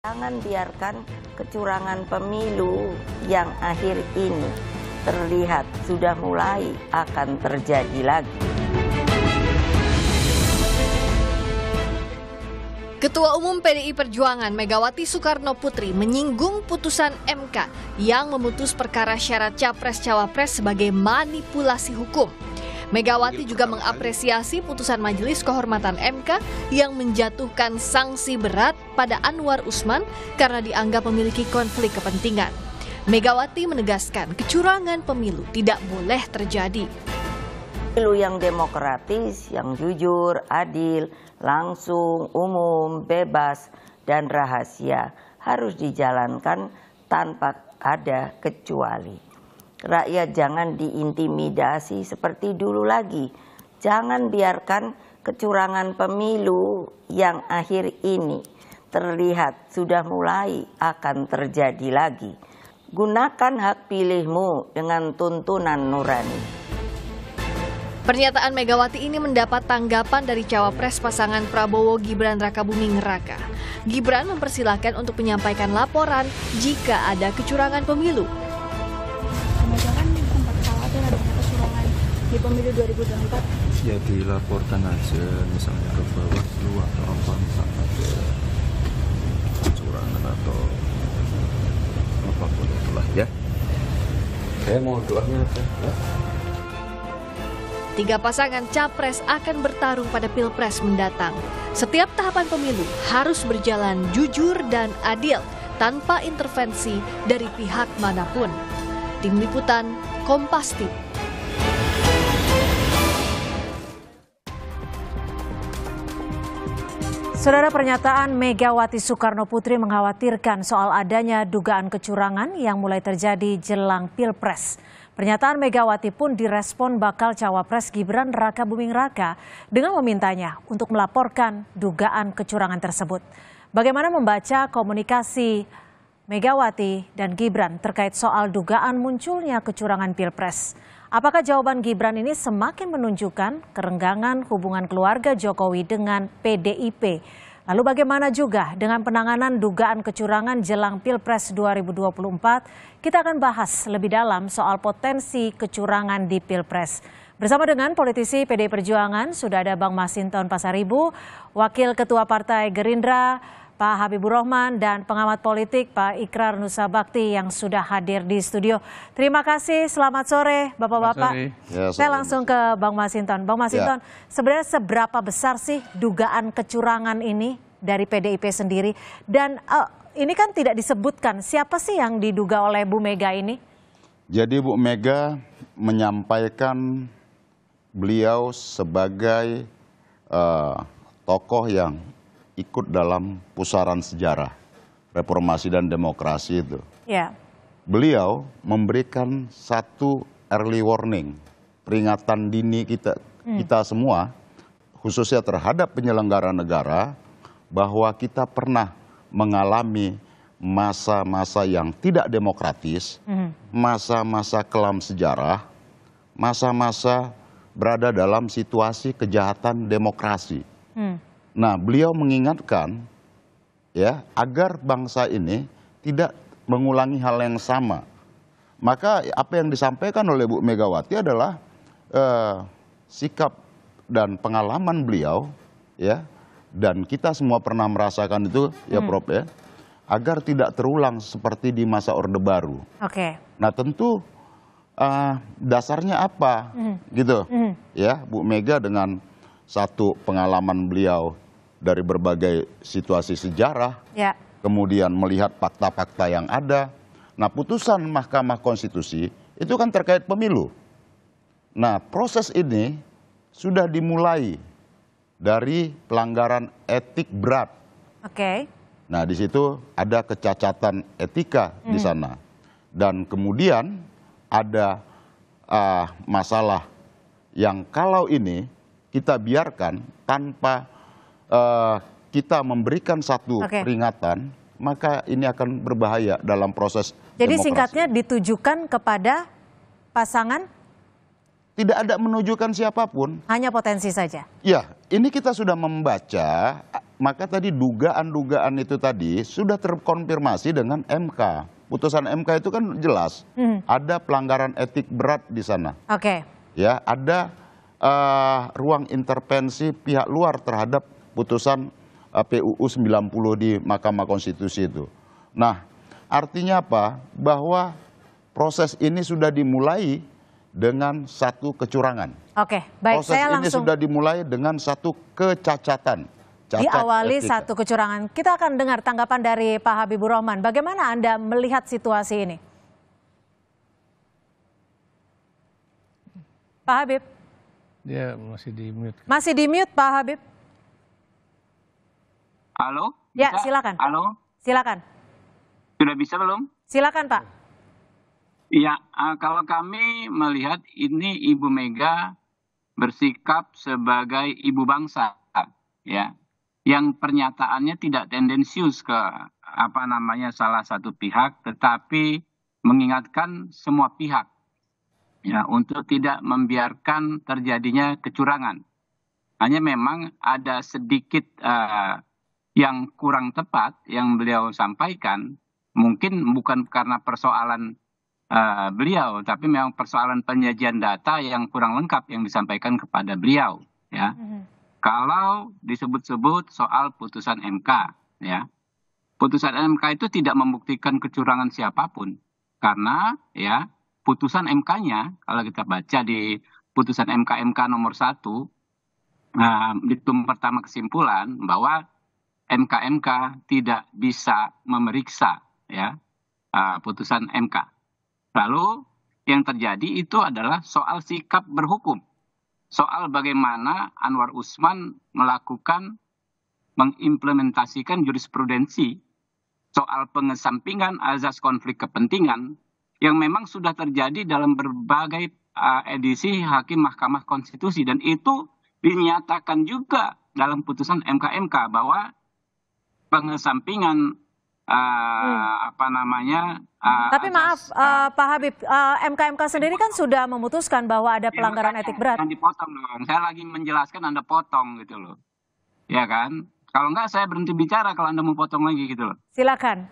Jangan biarkan kecurangan pemilu yang akhir ini terlihat sudah mulai akan terjadi lagi. Ketua Umum PDI Perjuangan Megawati Soekarno Putri menyinggung putusan MK yang memutus perkara syarat capres-cawapres sebagai manipulasi hukum. Megawati juga mengapresiasi putusan Majelis Kehormatan MK yang menjatuhkan sanksi berat pada Anwar Usman karena dianggap memiliki konflik kepentingan. Megawati menegaskan kecurangan pemilu tidak boleh terjadi. Pemilu yang demokratis, yang jujur, adil, langsung, umum, bebas, dan rahasia harus dijalankan tanpa ada kecuali. Rakyat jangan diintimidasi seperti dulu lagi. Jangan biarkan kecurangan pemilu yang akhir ini terlihat sudah mulai akan terjadi lagi. Gunakan hak pilihmu dengan tuntunan nurani. Pernyataan Megawati ini mendapat tanggapan dari cawapres pasangan Prabowo Gibran Rakabuming Raka. Gibran mempersilahkan untuk menyampaikan laporan jika ada kecurangan pemilu pemilu 2024? Ya dilaporkan aja misalnya ke dulu atau apa misalnya ada kecurangan atau apapun itulah ya. Saya mau doanya aja. Ya. Tiga pasangan capres akan bertarung pada pilpres mendatang. Setiap tahapan pemilu harus berjalan jujur dan adil tanpa intervensi dari pihak manapun. Tim Liputan, Kompas TV. Saudara pernyataan Megawati Soekarno Putri mengkhawatirkan soal adanya dugaan kecurangan yang mulai terjadi jelang Pilpres. Pernyataan Megawati pun direspon bakal cawapres Gibran Raka Buming Raka dengan memintanya untuk melaporkan dugaan kecurangan tersebut. Bagaimana membaca komunikasi Megawati dan Gibran terkait soal dugaan munculnya kecurangan Pilpres? Apakah jawaban Gibran ini semakin menunjukkan kerenggangan hubungan keluarga Jokowi dengan PDIP? Lalu bagaimana juga dengan penanganan dugaan kecurangan jelang Pilpres 2024? Kita akan bahas lebih dalam soal potensi kecurangan di Pilpres. Bersama dengan politisi PD Perjuangan sudah ada Bang Masinton Pasaribu, Wakil Ketua Partai Gerindra, Pak Habibur Rahman dan pengamat politik Pak Ikrar Nusa Bakti yang sudah hadir di studio. Terima kasih, selamat sore Bapak-Bapak. Ya, Saya langsung ke Bang Masinton. Bang Masinton, ya. sebenarnya seberapa besar sih dugaan kecurangan ini dari PDIP sendiri? Dan uh, ini kan tidak disebutkan, siapa sih yang diduga oleh Bu Mega ini? Jadi Bu Mega menyampaikan beliau sebagai uh, tokoh yang ikut dalam pusaran sejarah reformasi dan demokrasi itu. Yeah. Beliau memberikan satu early warning, peringatan dini kita hmm. kita semua khususnya terhadap penyelenggara negara bahwa kita pernah mengalami masa-masa yang tidak demokratis, hmm. masa-masa kelam sejarah, masa-masa berada dalam situasi kejahatan demokrasi. Hmm. Nah, beliau mengingatkan ya agar bangsa ini tidak mengulangi hal yang sama. Maka apa yang disampaikan oleh Bu Megawati adalah eh, sikap dan pengalaman beliau ya dan kita semua pernah merasakan itu ya hmm. Prof ya agar tidak terulang seperti di masa Orde Baru. Oke. Okay. Nah, tentu uh, dasarnya apa mm. gitu mm. ya Bu Mega dengan satu pengalaman beliau dari berbagai situasi sejarah, ya. kemudian melihat fakta-fakta yang ada. Nah, putusan Mahkamah Konstitusi itu kan terkait pemilu. Nah, proses ini sudah dimulai dari pelanggaran etik berat. Oke. Okay. Nah, di situ ada kecacatan etika hmm. di sana. Dan kemudian ada uh, masalah yang kalau ini kita biarkan tanpa eh, kita memberikan satu peringatan, maka ini akan berbahaya dalam proses Jadi demokrasi. singkatnya ditujukan kepada pasangan? Tidak ada menunjukkan siapapun. Hanya potensi saja? Ya, ini kita sudah membaca, maka tadi dugaan-dugaan itu tadi sudah terkonfirmasi dengan MK. Putusan MK itu kan jelas, hmm. ada pelanggaran etik berat di sana. Oke. Okay. Ya, ada uh, ruang intervensi pihak luar terhadap putusan uh, PUU 90 di Mahkamah Konstitusi itu. Nah, artinya apa? Bahwa proses ini sudah dimulai dengan satu kecurangan. Oke, baik. Proses saya langsung... ini sudah dimulai dengan satu kecacatan. Cacat Diawali etika. satu kecurangan. Kita akan dengar tanggapan dari Pak Habibur Rahman. Bagaimana Anda melihat situasi ini? Pak Habib. Dia masih di mute. Kan? Masih di mute Pak Habib. Halo? Ya, bisa? Ya, silakan. Halo? Silakan. Sudah bisa belum? Silakan, Pak. Ya, eh, kalau kami melihat ini Ibu Mega bersikap sebagai ibu bangsa, ya. Yang pernyataannya tidak tendensius ke apa namanya salah satu pihak, tetapi mengingatkan semua pihak Ya untuk tidak membiarkan terjadinya kecurangan. Hanya memang ada sedikit eh, yang kurang tepat yang beliau sampaikan, mungkin bukan karena persoalan uh, beliau, tapi memang persoalan penyajian data yang kurang lengkap yang disampaikan kepada beliau. Ya, mm-hmm. kalau disebut-sebut soal putusan MK, ya, putusan MK itu tidak membuktikan kecurangan siapapun, karena ya putusan MK-nya kalau kita baca di putusan MK-MK nomor 1 nah, di diktum pertama kesimpulan bahwa MK-MK tidak bisa memeriksa ya ah, putusan MK. Lalu yang terjadi itu adalah soal sikap berhukum. Soal bagaimana Anwar Usman melakukan mengimplementasikan jurisprudensi soal pengesampingan azas konflik kepentingan yang memang sudah terjadi dalam berbagai eh, edisi hakim Mahkamah Konstitusi dan itu dinyatakan juga dalam putusan MKMK bahwa pengesampingan uh, hmm. apa namanya. Uh, Tapi atas, maaf uh, Pak Habib, uh, MKMK sendiri kan sudah memutuskan bahwa ada ya, pelanggaran etik berat. Yang dipotong dong. Saya lagi menjelaskan Anda potong gitu loh. Ya kan? Kalau enggak saya berhenti bicara kalau Anda mau potong lagi gitu loh. Silakan.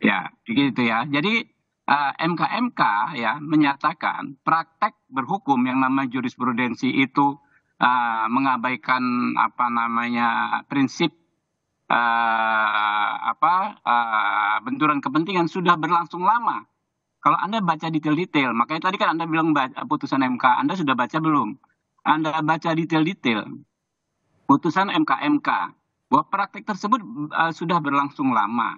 Ya, begitu ya. Jadi Eh, MKMK mk ya menyatakan praktek berhukum yang nama jurisprudensi itu eh, mengabaikan apa namanya prinsip eh, apa benturan kepentingan sudah berlangsung lama. Kalau Anda baca detail-detail, makanya tadi kan Anda bilang putusan MK, Anda sudah baca belum? Anda baca detail-detail putusan MKMK mk bahwa praktek tersebut uh, sudah berlangsung lama.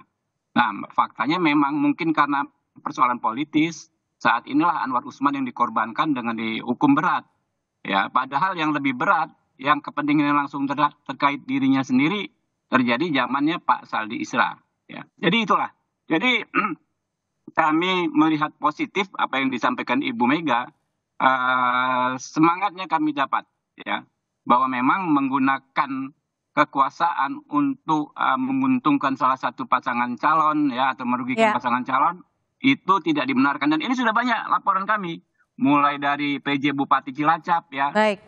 Nah, faktanya memang mungkin karena persoalan politis saat inilah Anwar Usman yang dikorbankan dengan dihukum berat ya padahal yang lebih berat yang kepentingan langsung ter terkait dirinya sendiri terjadi zamannya Pak Saldi Isra ya jadi itulah jadi kami melihat positif apa yang disampaikan Ibu Mega uh, semangatnya kami dapat ya bahwa memang menggunakan kekuasaan untuk uh, menguntungkan salah satu pasangan calon ya atau merugikan yeah. pasangan calon itu tidak dibenarkan dan ini sudah banyak laporan kami mulai dari PJ Bupati Cilacap ya. Baik.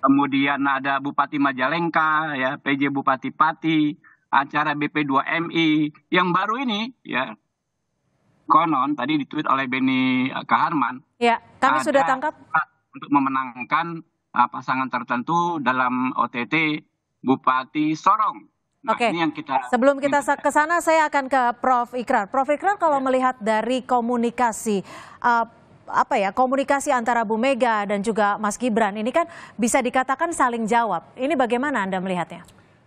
Kemudian ada Bupati Majalengka ya, PJ Bupati Pati, acara BP2MI yang baru ini ya. Konon tadi ditweet oleh Beni Kaharman. Ya, kami sudah tangkap untuk memenangkan uh, pasangan tertentu dalam OTT Bupati Sorong Nah, Oke. okay. nah, kita Sebelum kita ke sana saya akan ke Prof Ikrar. Prof Ikrar kalau ya. melihat dari komunikasi eh, apa ya, komunikasi antara Bu Mega dan juga Mas Gibran ini kan bisa dikatakan saling jawab. Ini bagaimana Anda melihatnya?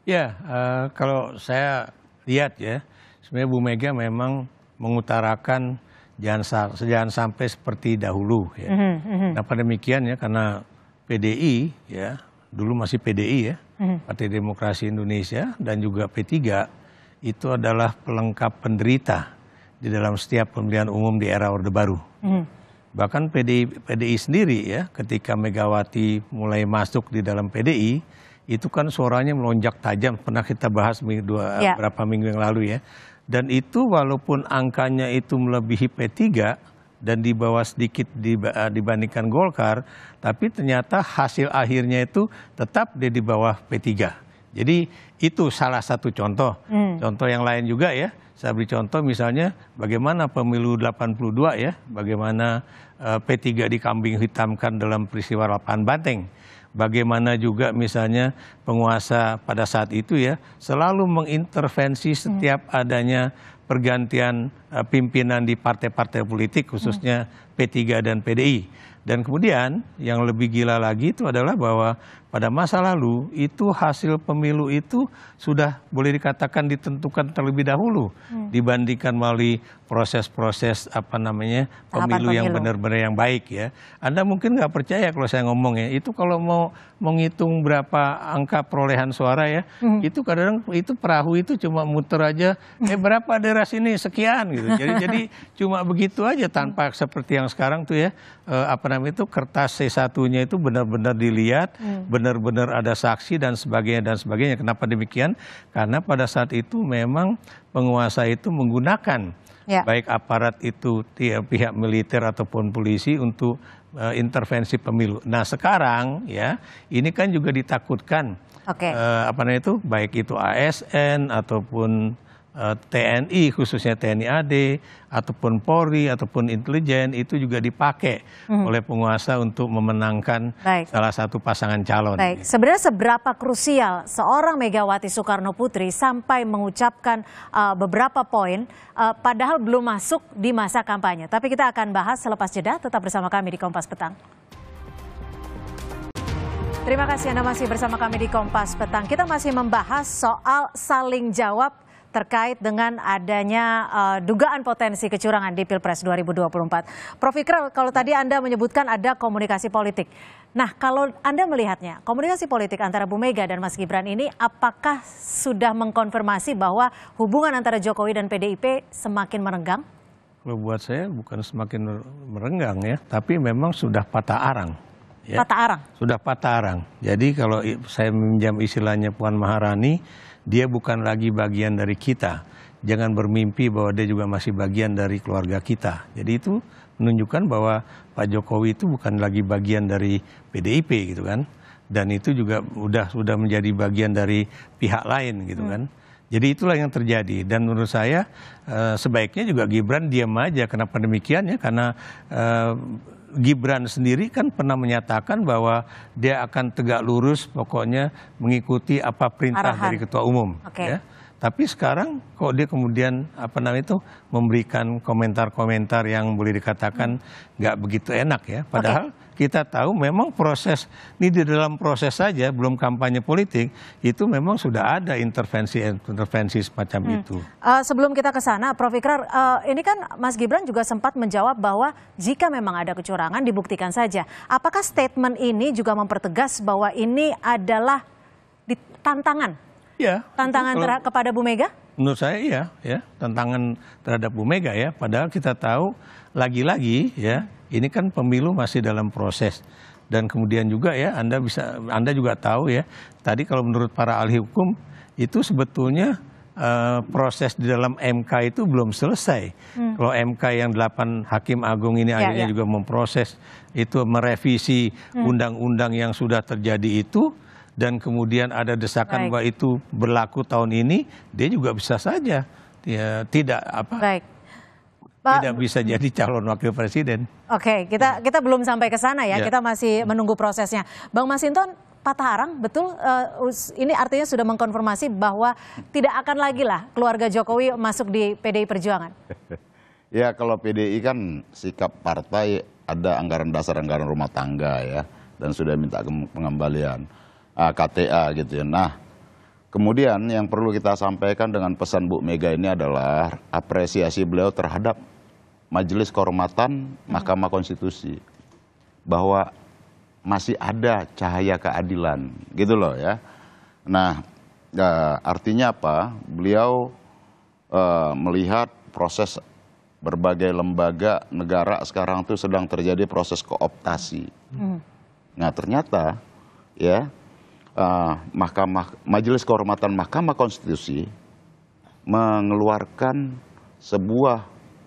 Ya, uh, kalau saya lihat ya, sebenarnya Bu Mega memang mengutarakan jangan jangan sampai seperti dahulu ya. Mm -hmm. Nah, demikian ya karena PDI ya, dulu masih PDI ya Hmm. Partai Demokrasi Indonesia dan juga P3 itu adalah pelengkap penderita di dalam setiap pemilihan umum di era Orde Baru. Hmm. Bahkan PDI, PDI sendiri ya, ketika Megawati mulai masuk di dalam PDI, itu kan suaranya melonjak tajam. Pernah kita bahas dua, yeah. berapa minggu yang lalu ya. Dan itu walaupun angkanya itu melebihi P3, dan di bawah sedikit eh, dibandingkan Golkar, tapi ternyata hasil akhirnya itu tetap dia di bawah P3. Jadi itu salah satu contoh. Hmm. Contoh yang lain juga ya. Saya beri contoh misalnya bagaimana pemilu 82 ya, bagaimana eh, P3 dikambing hitamkan dalam peristiwa lapangan Banteng. Bagaimana juga misalnya penguasa pada saat itu ya selalu mengintervensi setiap hmm. adanya pergantian eh, pimpinan di partai partai politik khususnya p 3 dan pdi dan kemudian yang lebih gila lagi itu adalah bahwa pada masa lalu itu hasil pemilu itu sudah boleh dikatakan ditentukan terlebih dahulu hmm. dibandingkan melalui proses-proses apa namanya pemilu, pemilu. yang benar-benar yang baik ya. Anda mungkin nggak percaya kalau saya ngomong ya itu kalau mau menghitung berapa angka perolehan suara ya hmm. itu kadang kadang itu perahu itu cuma muter aja eh berapa daerah sini sekian gitu. Jadi jadi cuma begitu aja tanpa seperti yang sekarang tuh ya eh, apa tanam itu kertas c satunya itu benar-benar dilihat, hmm. benar-benar ada saksi dan sebagainya dan sebagainya. Kenapa demikian? Karena pada saat itu memang penguasa itu menggunakan ya. baik aparat itu pihak militer ataupun polisi untuk uh, intervensi pemilu. Nah, sekarang ya, ini kan juga ditakutkan okay. uh, eh, apa namanya itu baik itu ASN ataupun Eh, TNI khususnya TNI AD ataupun Polri ataupun intelijen itu juga dipakai hmm. oleh penguasa untuk memenangkan Baik. salah satu pasangan calon. Baik. Sebenarnya seberapa krusial seorang Megawati Soekarno Putri sampai mengucapkan uh, beberapa poin uh, padahal belum masuk di masa kampanye. Tapi kita akan bahas selepas jeda tetap bersama kami di Kompas Petang. Terima kasih Anda masih bersama kami di Kompas Petang. Kita masih membahas soal saling jawab terkait dengan adanya uh, dugaan potensi kecurangan di Pilpres 2024. Prof. Ikral, kalau tadi Anda menyebutkan ada komunikasi politik. Nah, kalau Anda melihatnya, komunikasi politik antara Bu Mega dan Mas Gibran ini apakah sudah mengkonfirmasi bahwa hubungan antara Jokowi dan PDIP semakin merenggang? Kalau buat saya bukan semakin merenggang ya, tapi memang sudah patah arang. Ya. Patah arang. Sudah patah arang. Jadi kalau saya meminjam istilahnya Puan Maharani, dia bukan lagi bagian dari kita. Jangan bermimpi bahwa dia juga masih bagian dari keluarga kita. Jadi itu menunjukkan bahwa Pak Jokowi itu bukan lagi bagian dari PDIP gitu kan. Dan itu juga sudah sudah menjadi bagian dari pihak lain gitu hmm. kan. Jadi itulah yang terjadi dan menurut saya eh, sebaiknya juga Gibran diam aja kenapa demikian ya karena eh, Gibran sendiri kan pernah menyatakan bahwa dia akan tegak lurus pokoknya mengikuti apa perintah Arahan. dari ketua umum okay. ya. Tapi sekarang kok dia kemudian apa namanya itu memberikan komentar-komentar yang boleh dikatakan hmm. nggak hmm. begitu enak ya. Padahal okay kita tahu memang proses ini di dalam proses saja belum kampanye politik itu memang sudah ada intervensi intervensi semacam hmm. itu. Uh, sebelum kita ke sana, Prof Ikrar, uh, ini kan Mas Gibran juga sempat menjawab bahwa jika memang ada kecurangan dibuktikan saja. Apakah statement ini juga mempertegas bahwa ini adalah tantangan? Ya. Tantangan kalau, kepada Bu Mega? Menurut saya iya, ya tantangan terhadap Bu Mega ya. Padahal kita tahu lagi-lagi ya ini kan pemilu masih dalam proses dan kemudian juga ya Anda bisa Anda juga tahu ya tadi kalau menurut para ahli hukum itu sebetulnya Uh, proses di dalam MK itu belum selesai. Hmm. Kalau MK yang 8 hakim agung ini ya, akhirnya ya. juga memproses itu merevisi hmm. undang-undang hmm. yang sudah terjadi itu dan kemudian ada desakan Baik. bahwa itu berlaku tahun ini, dia juga bisa saja dia ya, tidak apa Baik. Pak, tidak bisa jadi calon wakil presiden. Oke, okay, kita iya. kita belum sampai ke sana ya. ya. Kita masih menunggu prosesnya. Bang Masinton, patah arang betul uh, ini artinya sudah mengkonfirmasi bahwa tidak akan lagi lah keluarga Jokowi masuk di PDI Perjuangan. ya, kalau PDI kan sikap partai ada anggaran dasar anggaran rumah tangga ya dan sudah minta pengembalian uh, eh, KTA gitu ya. Nah, kemudian yang perlu kita sampaikan dengan pesan Bu Mega ini adalah apresiasi beliau terhadap Majelis Kehormatan Mahkamah Konstitusi bahwa masih ada cahaya keadilan, gitu loh ya. Nah, e, artinya apa? Beliau e, melihat proses berbagai lembaga negara sekarang itu sedang terjadi proses kooptasi. Hmm. Nah ternyata ya uh, Mahkamah Majelis Kehormatan Mahkamah Konstitusi mengeluarkan sebuah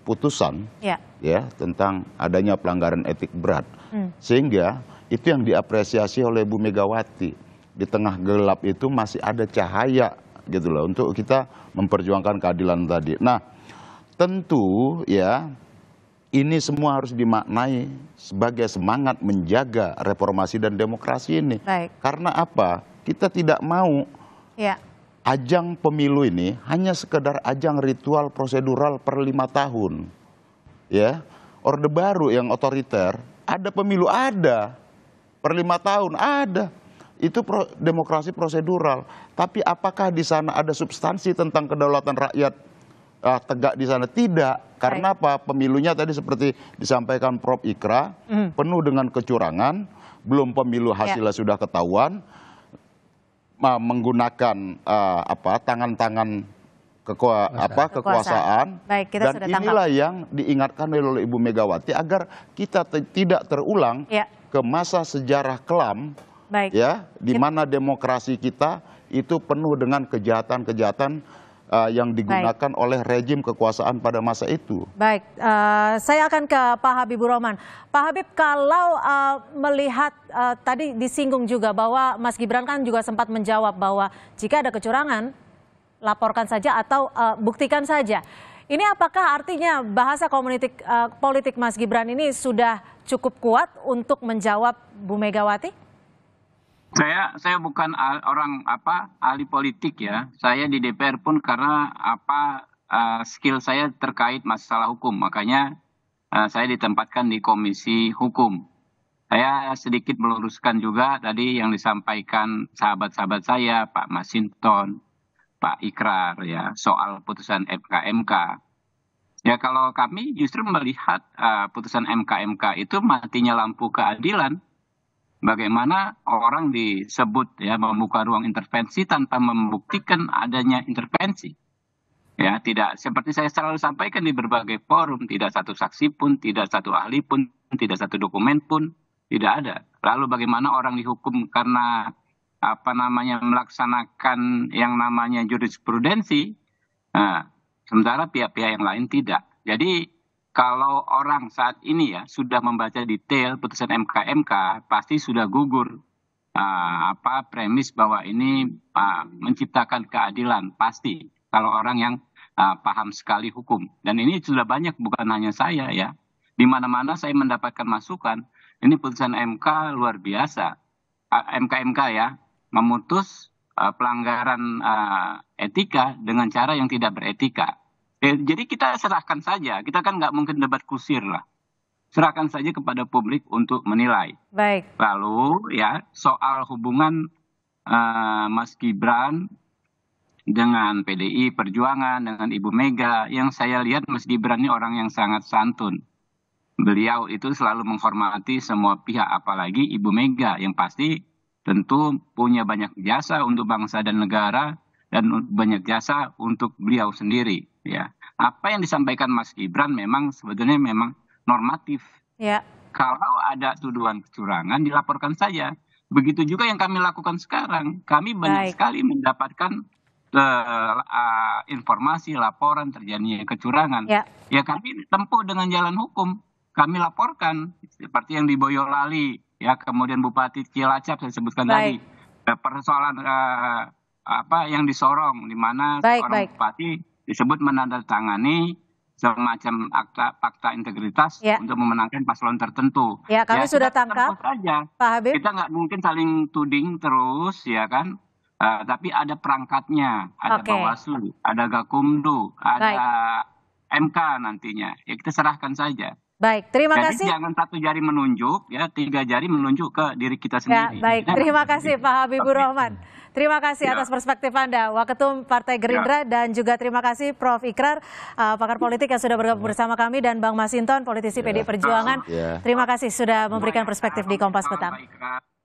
putusan ya. ya tentang adanya pelanggaran etik berat. Hmm. Sehingga itu yang diapresiasi oleh Bu Megawati. Di tengah gelap itu masih ada cahaya gitu loh untuk kita memperjuangkan keadilan tadi. Nah, tentu ya ini semua harus dimaknai sebagai semangat menjaga reformasi dan demokrasi ini. Baik. Karena apa? Kita tidak mau ya ajang pemilu ini hanya sekedar ajang ritual prosedural per lima tahun. Ya, Orde Baru yang otoriter, ada pemilu ada, per lima tahun ada. Itu pro, demokrasi prosedural. Tapi apakah di sana ada substansi tentang kedaulatan rakyat uh, tegak di sana? Tidak. Karena apa? Pemilunya tadi seperti disampaikan Prof. Ikra, mm. penuh dengan kecurangan, belum pemilu ya. hasilnya yeah. sudah ketahuan, menggunakan eh, apa tangan-tangan kekuasaan, kekuasaan. Baik, kita dan sudah inilah tangkap. yang diingatkan oleh Ibu Megawati agar kita tidak terulang ya. ke masa sejarah kelam Baik. ya di mana demokrasi kita itu penuh dengan kejahatan-kejahatan uh, yang digunakan Baik. oleh rejim kekuasaan pada masa itu. Baik, uh, saya akan ke Pak Habibur Rahman. Pak Habib, kalau uh, melihat uh, tadi disinggung juga bahwa Mas Gibran kan juga sempat menjawab bahwa jika ada kecurangan, laporkan saja atau uh, buktikan saja. Ini apakah artinya bahasa komunitik, uh, politik Mas Gibran ini sudah cukup kuat untuk menjawab Bu Megawati? saya saya bukan orang apa ahli politik ya saya di DPR pun karena apa uh, skill saya terkait masalah hukum makanya uh, saya ditempatkan di komisi hukum saya sedikit meluruskan juga tadi yang disampaikan sahabat-sahabat saya Pak Masinton Pak Ikrar ya soal putusan MKMK ya kalau kami justru melihat uh, putusan MKMK itu matinya lampu keadilan bagaimana orang disebut ya membuka ruang intervensi tanpa membuktikan adanya intervensi. Ya, tidak seperti saya selalu sampaikan di berbagai forum, tidak satu saksi pun, tidak satu ahli pun, tidak satu dokumen pun, tidak ada. Lalu bagaimana orang dihukum karena apa namanya melaksanakan yang namanya jurisprudensi? Nah, sementara pihak-pihak yang lain tidak. Jadi kalau orang saat ini ya sudah membaca detail putusan MK MK pasti sudah gugur uh, apa premis bahwa ini uh, menciptakan keadilan pasti kalau orang yang uh, paham sekali hukum dan ini sudah banyak bukan hanya saya ya di mana-mana saya mendapatkan masukan ini putusan MK luar biasa uh, MK MK ya memutus uh, pelanggaran uh, etika dengan cara yang tidak beretika Eh, jadi kita serahkan saja, kita kan nggak mungkin debat kusir lah. Serahkan saja kepada publik untuk menilai. Baik. Lalu ya soal hubungan uh, Mas Gibran dengan PDI Perjuangan, dengan Ibu Mega, yang saya lihat Mas Gibran ini orang yang sangat santun. Beliau itu selalu menghormati semua pihak, apalagi Ibu Mega yang pasti tentu punya banyak jasa untuk bangsa dan negara dan banyak jasa untuk beliau sendiri ya apa yang disampaikan Mas Gibran memang sebetulnya memang normatif ya. kalau ada tuduhan kecurangan dilaporkan saja begitu juga yang kami lakukan sekarang kami banyak Baik. sekali mendapatkan uh, informasi laporan terjadinya kecurangan ya. ya kami tempuh dengan jalan hukum kami laporkan seperti yang di Boyolali ya kemudian Bupati Cilacap saya sebutkan Baik. tadi eh, persoalan uh, apa yang disorong di mana baik, seorang baik. bupati disebut menandatangani semacam akta fakta integritas ya. untuk memenangkan paslon tertentu. Ya, kami ya, sudah tangkap. Saja. Pak Habib. Kita nggak mungkin saling tuding terus, ya kan? Uh, tapi ada perangkatnya, ada okay. Bawaslu, ada Gakumdu, ada Baik. MK nantinya. Ya kita serahkan saja. Baik, terima Jadi kasih. Jangan satu jari menunjuk, ya tiga jari menunjuk ke diri kita ya, sendiri. Ya, baik, terima kasih Pak Habibur Rahman. Terima kasih ya. atas perspektif Anda, Waketum Partai ya. Gerindra, ya. dan juga terima kasih Prof. Ikrar, uh, pakar politik yang sudah bergabung ya. bersama kami, dan Bang Masinton, politisi ya. PD Perjuangan. Ya. Terima kasih sudah memberikan perspektif di Kompas Petang.